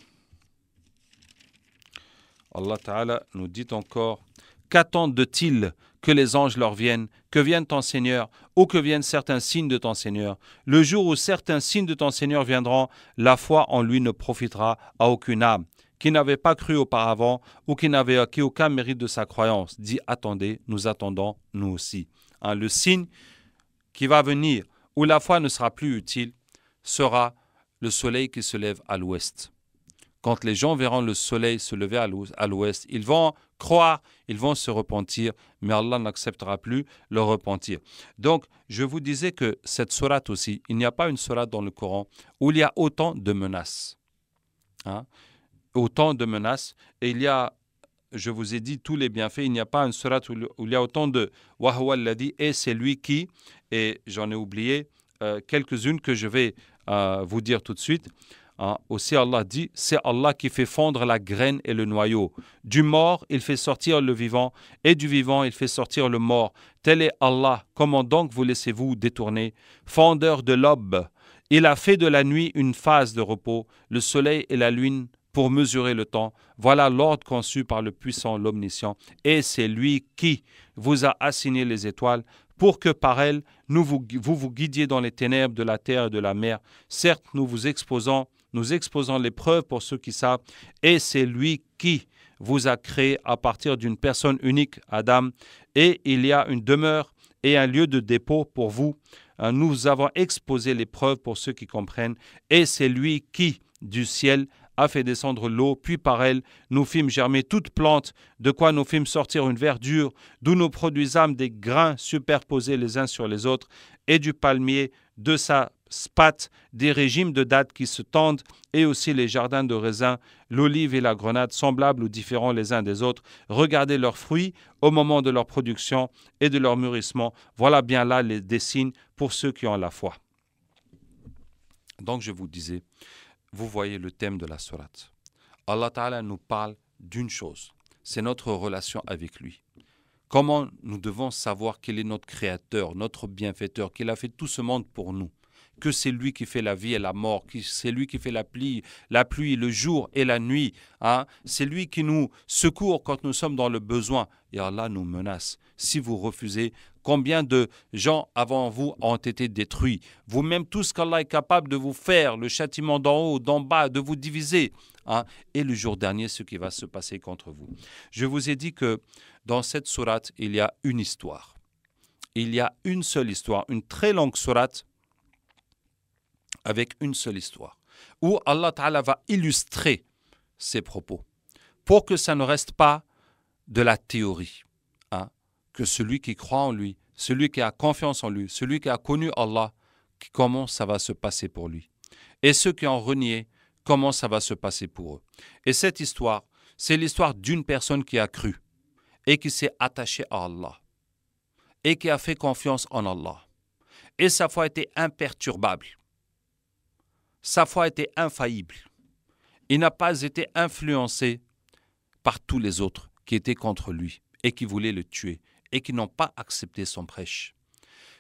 Speaker 1: Allah Ta'ala nous dit encore Qu'attendent-ils que les anges leur viennent, que vienne ton Seigneur, ou que viennent certains signes de ton Seigneur Le jour où certains signes de ton Seigneur viendront, la foi en lui ne profitera à aucune âme qui n'avait pas cru auparavant ou qui n'avait acquis aucun mérite de sa croyance, dit Attendez, nous attendons, nous aussi. Hein, le signe qui va venir où la foi ne sera plus utile sera le soleil qui se lève à l'ouest. Quand les gens verront le soleil se lever à l'ouest, ils vont croire, ils vont se repentir, mais Allah n'acceptera plus leur repentir. Donc, je vous disais que cette sourate aussi, il n'y a pas une sourate dans le Coran où il y a autant de menaces. Hein. Autant de menaces. Et il y a je vous ai dit tous les bienfaits. Il n'y a pas un surat où il y a autant de L'a dit et c'est lui qui. Et j'en ai oublié euh, quelques-unes que je vais euh, vous dire tout de suite. Hein, aussi, Allah dit c'est Allah qui fait fondre la graine et le noyau. Du mort, il fait sortir le vivant, et du vivant, il fait sortir le mort. Tel est Allah. Comment donc vous laissez-vous détourner Fondeur de l'aube. Il a fait de la nuit une phase de repos. Le soleil et la lune pour mesurer le temps. Voilà l'ordre conçu par le puissant, l'omniscient, et c'est lui qui vous a assigné les étoiles pour que par elles nous vous, vous, guidiez dans les ténèbres de la terre et de la mer. Certes, nous vous exposons, nous exposons l'épreuve pour ceux qui savent, et c'est lui qui vous a créé à partir d'une personne unique, Adam, et il y a une demeure et un lieu de dépôt pour vous. Euh, nous avons exposé preuves pour ceux qui comprennent, et c'est lui qui, du ciel, a fait descendre l'eau, puis par elle nous fîmes germer toute plante, de quoi nous fîmes sortir une verdure, d'où nous produisâmes des grains superposés les uns sur les autres, et du palmier, de sa spate, des régimes de dattes qui se tendent, et aussi les jardins de raisins, l'olive et la grenade, semblables ou différents les uns des autres. Regardez leurs fruits au moment de leur production et de leur mûrissement. Voilà bien là les, signes pour ceux qui ont la foi. Donc je vous disais, vous voyez le thème de la sourate. Allah Ta'ala nous parle d'une chose, c'est notre relation avec lui. Comment nous devons savoir qu'il est notre créateur, notre bienfaiteur, qu'il a fait tout ce monde pour nous, que c'est lui qui fait la vie et la mort, que c'est lui qui fait la pluie, la pluie, le jour et la nuit. Hein? C'est lui qui nous secourt quand nous sommes dans le besoin. Et Allah nous menace. Si vous refusez Combien de gens avant vous ont été détruits Vous-même, tout ce qu'Allah est capable de vous faire, le châtiment d'en haut, d'en bas, de vous diviser, hein, et le jour dernier, ce qui va se passer contre vous. Je vous ai dit que dans cette sourate, il y a une histoire. Il y a une seule histoire, une très longue sourate avec une seule histoire, où Allah va illustrer ses propos pour que ça ne reste pas de la théorie que celui qui croit en lui, celui qui a confiance en lui, celui qui a connu Allah, comment ça va se passer pour lui. Et ceux qui ont renié, comment ça va se passer pour eux. Et cette histoire, c'est l'histoire d'une personne qui a cru et qui s'est attachée à Allah et qui a fait confiance en Allah. Et sa foi était imperturbable. Sa foi était infaillible. Il n'a pas été influencé par tous les autres qui étaient contre lui et qui voulaient le tuer et qui n'ont pas accepté son prêche.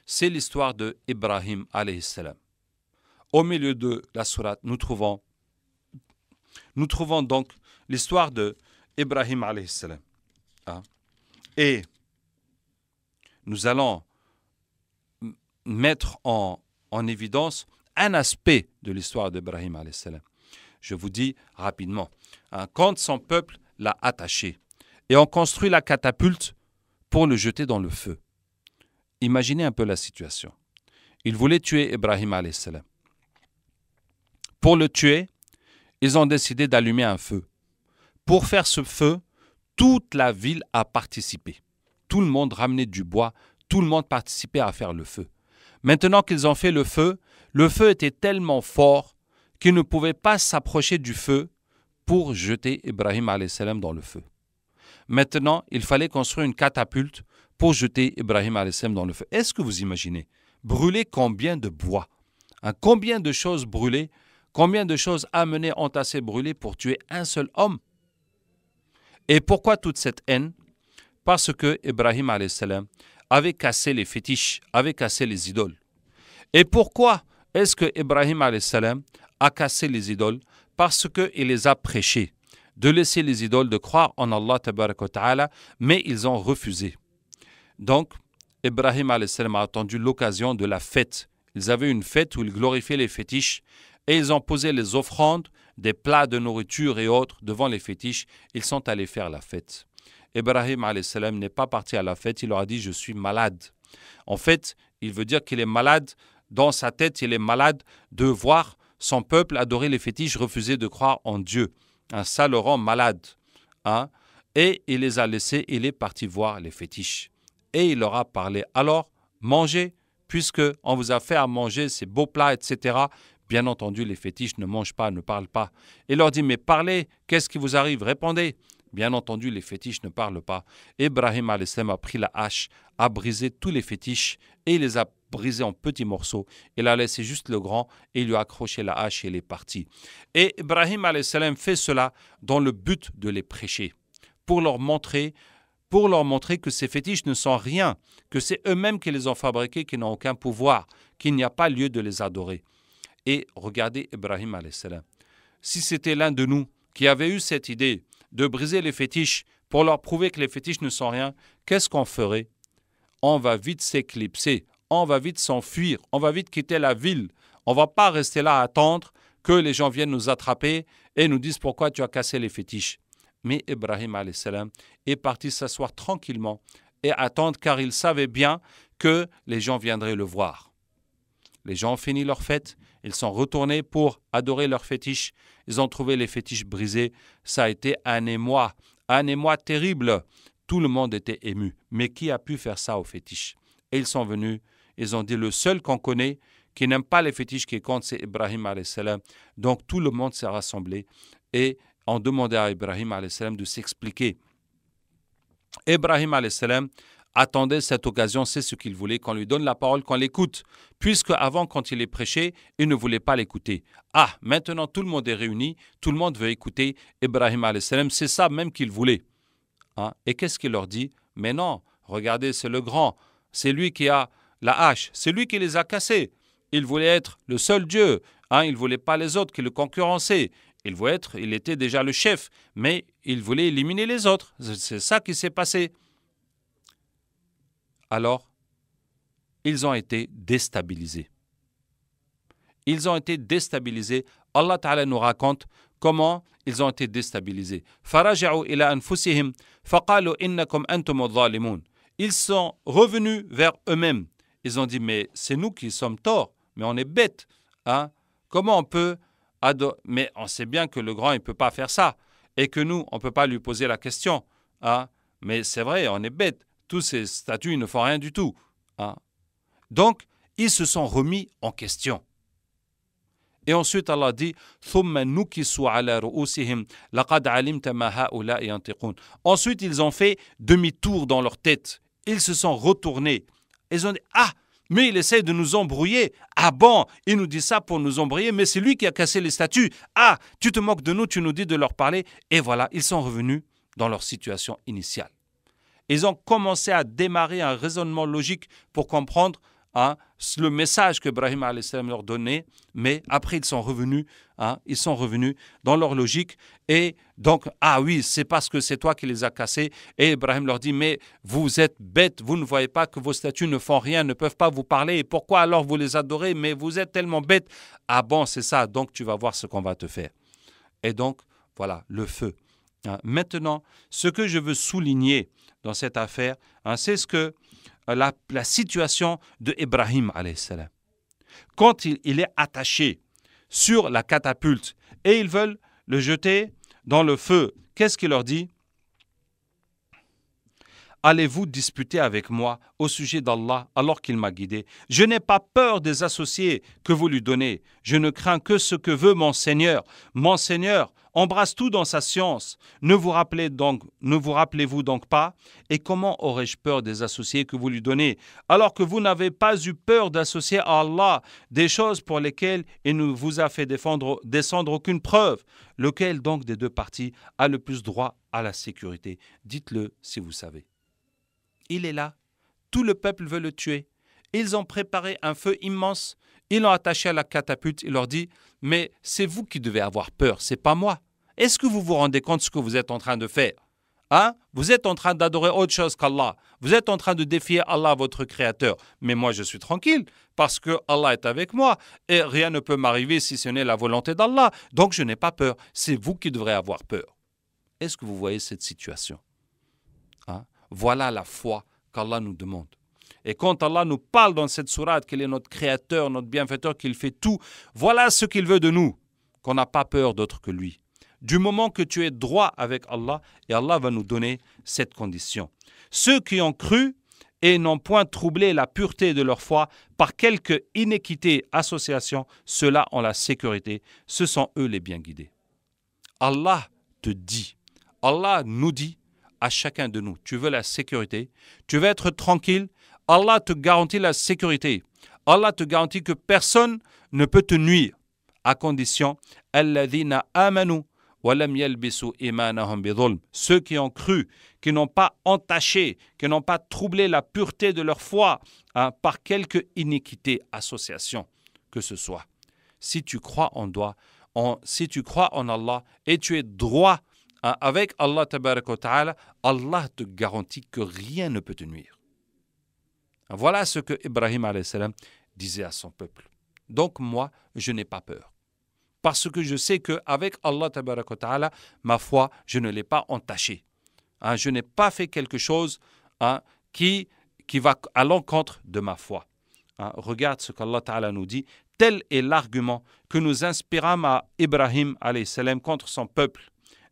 Speaker 1: C'est l'histoire de Ibrahim salam. Au milieu de la sourate, nous trouvons, nous trouvons donc l'histoire de Ibrahim salam. Ah. Et nous allons mettre en, évidence un aspect de l'histoire d'Ibrahim salam. Je vous dis rapidement, hein, quand son peuple l'a attaché et on construit la catapulte pour le jeter dans le feu. Imaginez un peu la situation. Ils voulaient tuer Ibrahim salam. Pour le tuer, ils ont décidé d'allumer un feu. Pour faire ce feu, toute la ville a participé. Tout le monde ramenait du bois, tout le monde participait à faire le feu. Maintenant qu'ils ont fait le feu, le feu était tellement fort qu'ils ne pouvaient pas s'approcher du feu pour jeter Ibrahim salam dans le feu. Maintenant, il fallait construire une catapulte pour jeter Ibrahim al-Salem dans le feu. Est-ce que vous imaginez brûler combien de bois hein? Combien de choses brûlées Combien de choses amenées, entassées, brûlées pour tuer un seul homme Et pourquoi toute cette haine Parce que Ibrahim avait cassé les fétiches, avait cassé les idoles. Et pourquoi est-ce que Ibrahim a cassé les idoles Parce qu'il les a prêchées de laisser les idoles, de croire en Allah, ta'ala, mais ils ont refusé. Donc, Ibrahim a attendu l'occasion de la fête. Ils avaient une fête où ils glorifiaient les fétiches et ils ont posé les offrandes, des plats de nourriture et autres devant les fétiches. Ils sont allés faire la fête. Ibrahim n'est pas parti à la fête, il leur a dit Je suis malade. En fait, il veut dire qu'il est malade, dans sa tête, il est malade de voir son peuple adorer les fétiches, refuser de croire en Dieu ça le rend malade. Hein, et il les a laissés, il est parti voir les fétiches. Et il leur a parlé, alors mangez, puisque on vous a fait à manger ces beaux plats, etc. Bien entendu, les fétiches ne mangent pas, ne parlent pas. Il leur dit, mais parlez, qu'est-ce qui vous arrive Répondez. Bien entendu, les fétiches ne parlent pas. Ibrahim a pris la hache, a brisé tous les fétiches et les a brisés en petits morceaux. Il a laissé juste le grand et il lui a accroché la hache et il est parti. Et Ibrahim fait cela dans le but de les prêcher, pour leur montrer pour leur montrer que ces fétiches ne sont rien, que c'est eux-mêmes qui les ont fabriqués, qui n'ont aucun pouvoir, qu'il n'y a pas lieu de les adorer. Et regardez Ibrahim salam. Si c'était l'un de nous qui avait eu cette idée, de briser les fétiches pour leur prouver que les fétiches ne sont rien, qu'est-ce qu'on ferait On va vite s'éclipser, on va vite s'enfuir, on va vite quitter la ville. On va pas rester là à attendre que les gens viennent nous attraper et nous disent pourquoi tu as cassé les fétiches. Mais Ibrahim salam est parti s'asseoir tranquillement et attendre car il savait bien que les gens viendraient le voir. Les gens ont fini leur fête, ils sont retournés pour adorer leurs fétiches. Ils ont trouvé les fétiches brisés. Ça a été un émoi, un émoi terrible. Tout le monde était ému. Mais qui a pu faire ça aux fétiches Et ils sont venus, ils ont dit le seul qu'on connaît qui n'aime pas les fétiches qui compte, c'est Ibrahim salam. Donc tout le monde s'est rassemblé et ont demandé à Ibrahim salam de s'expliquer. Ibrahim attendait cette occasion, c'est ce qu'il voulait, qu'on lui donne la parole, qu'on l'écoute, puisque avant, quand il est prêché, il ne voulait pas l'écouter. Ah, maintenant tout le monde est réuni, tout le monde veut écouter Ibrahim salam, c'est ça même qu'il voulait. Hein? Et qu'est-ce qu'il leur dit Mais non, regardez, c'est le grand, c'est lui qui a la hache, c'est lui qui les a cassés. Il voulait être le seul Dieu, hein? il ne voulait pas les autres qui le concurrençaient. Il voulait être, il était déjà le chef, mais il voulait éliminer les autres. C'est ça qui s'est passé alors ils ont été déstabilisés. Ils ont été déstabilisés. Allah Ta'ala nous raconte comment ils ont été déstabilisés. Ils sont revenus vers eux-mêmes. Ils ont dit, mais c'est nous qui sommes torts, mais on est bêtes. Hein? Comment on peut... Mais on sait bien que le grand, il ne peut pas faire ça. Et que nous, on ne peut pas lui poser la question. Hein. Mais c'est vrai, on est bêtes tous ces statuts, ils ne font rien du tout. Hein. Donc, ils se sont remis en question. Et ensuite, Allah dit Ensuite, ils ont fait demi-tour dans leur tête. Ils se sont retournés. Ils ont dit Ah, mais il essaie de nous embrouiller. Ah bon, il nous dit ça pour nous embrouiller, mais c'est lui qui a cassé les statuts. Ah, tu te moques de nous, tu nous dis de leur parler. Et voilà, ils sont revenus dans leur situation initiale. Ils ont commencé à démarrer un raisonnement logique pour comprendre hein, le message que Ibrahim leur donnait, mais après ils sont revenus, hein, ils sont revenus dans leur logique et donc ah oui c'est parce que c'est toi qui les as cassés et Ibrahim leur dit mais vous êtes bêtes, vous ne voyez pas que vos statues ne font rien, ne peuvent pas vous parler et pourquoi alors vous les adorez mais vous êtes tellement bêtes ah bon c'est ça donc tu vas voir ce qu'on va te faire et donc voilà le feu. Hein, maintenant ce que je veux souligner dans cette affaire, hein, c'est ce que euh, la, situation de Ibrahim Quand il, est attaché sur la catapulte et ils veulent le jeter dans le feu, qu'est-ce qu'il leur dit Allez-vous disputer avec moi au sujet d'Allah alors qu'il m'a guidé Je n'ai pas peur des associés que vous lui donnez. Je ne crains que ce que veut mon Seigneur. Mon Seigneur embrasse tout dans sa science. Ne vous rappelez donc, ne vous rappelez-vous donc pas Et comment aurais-je peur des associés que vous lui donnez alors que vous n'avez pas eu peur d'associer à Allah des choses pour lesquelles il ne vous a fait descendre aucune preuve Lequel donc des deux parties a le plus droit à la sécurité Dites-le si vous savez il est là. Tout le peuple veut le tuer. Ils ont préparé un feu immense. Ils l'ont attaché à la catapulte. Il leur dit Mais c'est vous qui devez avoir peur, c'est pas moi. Est-ce que vous vous rendez compte de ce que vous êtes en train de faire Hein? Vous êtes en train d'adorer autre chose qu'Allah. Vous êtes en train de défier Allah, votre Créateur. Mais moi, je suis tranquille parce que Allah est avec moi et rien ne peut m'arriver si ce n'est la volonté d'Allah. Donc, je n'ai pas peur. C'est vous qui devrez avoir peur. Est-ce que vous voyez cette situation hein? Voilà la foi qu'Allah nous demande. Et quand Allah nous parle dans cette sourate qu'il est notre créateur, notre bienfaiteur, qu'il fait tout, voilà ce qu'il veut de nous, qu'on n'a pas peur d'autre que lui. Du moment que tu es droit avec Allah, et Allah va nous donner cette condition. Ceux qui ont cru et n'ont point troublé la pureté de leur foi par quelque inéquité, association, ceux-là ont la sécurité. Ce sont eux les bien guidés. Allah te dit, Allah nous dit, à chacun de nous. Tu veux la sécurité, tu veux être tranquille. Allah te garantit la sécurité. Allah te garantit que personne ne peut te nuire, à condition amanu ceux qui ont cru, qui n'ont pas entaché, qui n'ont pas troublé la pureté de leur foi hein, par quelque iniquité, association que ce soit. Si tu crois en en si tu crois en Allah et tu es droit ah, avec Allah Allah te garantit que rien ne peut te nuire. Voilà ce que Ibrahim salam disait à son peuple. Donc moi, je n'ai pas peur. Parce que je sais qu'avec Allah ma foi, je ne l'ai pas entachée. Hein, je n'ai pas fait quelque chose hein, qui, qui va à l'encontre de ma foi. Hein, regarde ce qu'Allah Ta'ala nous dit. Tel est l'argument que nous inspirâmes à Ibrahim contre son peuple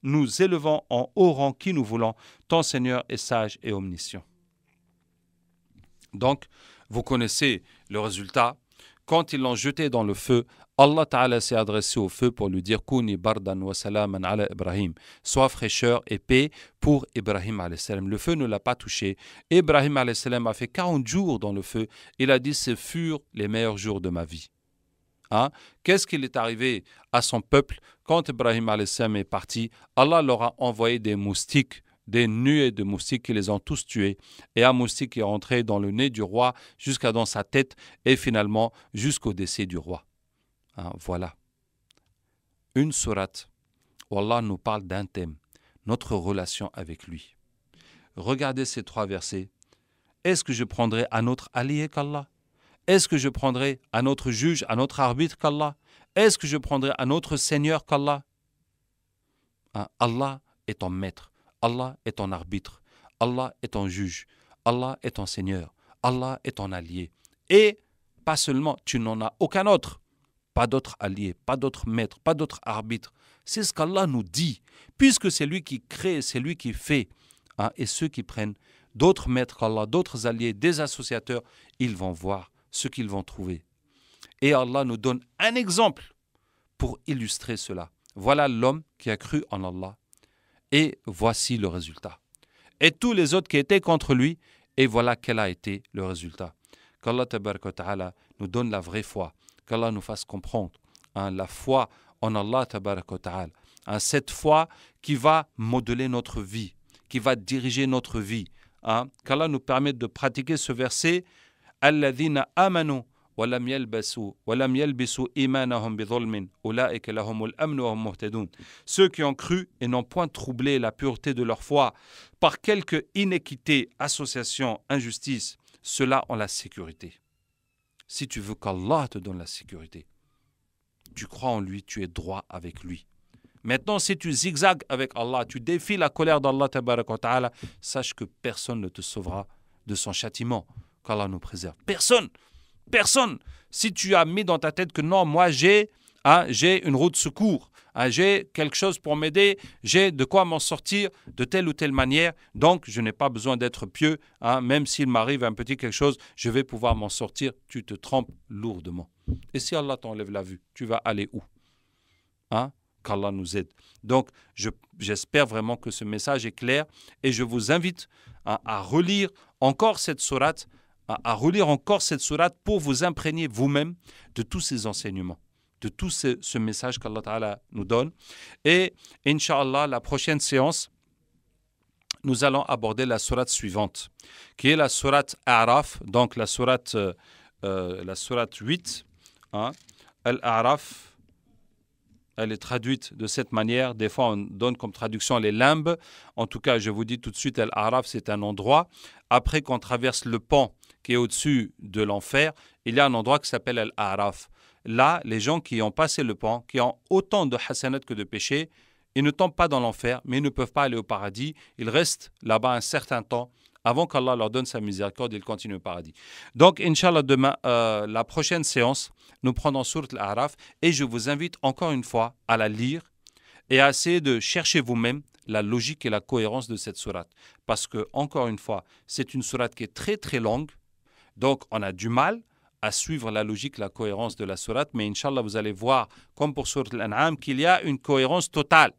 Speaker 1: nous élevons en haut rang qui nous voulons. Ton Seigneur est sage et omniscient. Donc, vous connaissez le résultat. Quand ils l'ont jeté dans le feu, Allah s'est adressé au feu pour lui dire Kuni bardan wa salaman ala Ibrahim. Sois fraîcheur et paix pour Ibrahim salam. Le feu ne l'a pas touché. Ibrahim salam a fait 40 jours dans le feu. Il a dit Ce furent les meilleurs jours de ma vie. Hein? Qu'est-ce qu'il est arrivé à son peuple quand Ibrahim est parti, Allah leur a envoyé des moustiques, des nuées de moustiques qui les ont tous tués. Et un moustique est entré dans le nez du roi, jusqu'à dans sa tête, et finalement jusqu'au décès du roi. Hein, voilà. Une sourate où Allah nous parle d'un thème, notre relation avec lui. Regardez ces trois versets. Est-ce que je prendrai un autre allié qu'Allah Est-ce que je prendrai un autre juge, un autre arbitre qu'Allah est-ce que je prendrai un autre Seigneur qu'Allah hein, Allah est ton maître, Allah est ton arbitre, Allah est ton juge, Allah est ton Seigneur, Allah est ton allié. Et pas seulement, tu n'en as aucun autre. Pas d'autre allié, pas d'autre maître, pas d'autre arbitre. C'est ce qu'Allah nous dit, puisque c'est lui qui crée, c'est lui qui fait. Hein, et ceux qui prennent d'autres maîtres qu'Allah, d'autres alliés, des associateurs, ils vont voir ce qu'ils vont trouver. Et Allah nous donne un exemple pour illustrer cela. Voilà l'homme qui a cru en Allah. Et voici le résultat. Et tous les autres qui étaient contre lui, et voilà quel a été le résultat. Qu'Allah nous donne la vraie foi, qu'Allah nous fasse comprendre hein, la foi en Allah hein, cette foi qui va modeler notre vie, qui va diriger notre vie. Hein. Qu'Allah nous permette de pratiquer ce verset « Alladhina amanu » Ceux qui ont cru et n'ont point troublé la pureté de leur foi par quelque inéquité, association, injustice, ceux-là ont la sécurité. Si tu veux qu'Allah te donne la sécurité, tu crois en lui, tu es droit avec lui. Maintenant, si tu zigzags avec Allah, tu défies la colère d'Allah, sache que personne ne te sauvera de son châtiment, qu'Allah nous préserve. Personne personne. Si tu as mis dans ta tête que non, moi j'ai hein, j'ai une route de secours, hein, j'ai quelque chose pour m'aider, j'ai de quoi m'en sortir de telle ou telle manière, donc je n'ai pas besoin d'être pieux, hein, même s'il m'arrive un petit quelque chose, je vais pouvoir m'en sortir, tu te trompes lourdement. Et si Allah t'enlève la vue, tu vas aller où Qu'Allah nous aide. Donc, j'espère vraiment que ce message est clair et je vous invite à, à relire encore cette sourate à, relire encore cette sourate pour vous imprégner vous-même de tous ces enseignements de tout ce, message qu'Allah Ta'ala nous donne. Et Inch'Allah, la prochaine séance, nous allons aborder la sourate suivante, qui est la sourate Araf, donc la sourate, euh, euh, la sourate 8. Hein. Al-Araf, elle est traduite de cette manière. Des fois, on donne comme traduction les limbes. En tout cas, je vous dis tout de suite, Al-Araf, c'est un endroit. Après qu'on traverse le pont qui est au-dessus de l'enfer, il y a un endroit qui s'appelle Al-Araf. Là, les gens qui ont passé le pont, qui ont autant de hasanat que de péchés, ils ne tombent pas dans l'enfer, mais ils ne peuvent pas aller au paradis. Ils restent là-bas un certain temps avant qu'Allah leur donne sa miséricorde et ils continuent au paradis. Donc, Inch'Allah, demain, euh, la prochaine séance, nous prenons sur Al-Araf et je vous invite encore une fois à la lire et à essayer de chercher vous-même la logique et la cohérence de cette sourate. Parce que, encore une fois, c'est une sourate qui est très très longue, donc, on a du mal à suivre la logique, la cohérence de la sourate, mais Inch'Allah, vous allez voir, comme pour Surat al-An'am, qu'il y a une cohérence totale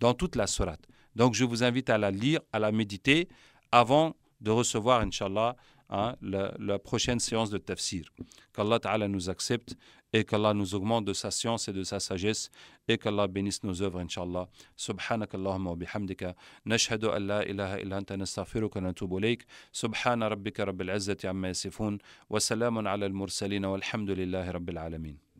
Speaker 1: dans toute la sourate. Donc, je vous invite à la lire, à la méditer, avant de recevoir, inshallah, hein, la, la, prochaine séance de tafsir. Qu'Allah Ta'ala nous accepte et qu'Allah nous augmente de sa science et de sa sagesse et qu'Allah bénisse nos œuvres inshallah سبحانك اللهم وبحمدك نشهد أن لا إله إلا أنت نستغفرك ونتوب إليك سبحان ربك رب العزة عما يصفون وسلام على المرسلين والحمد لله رب العالمين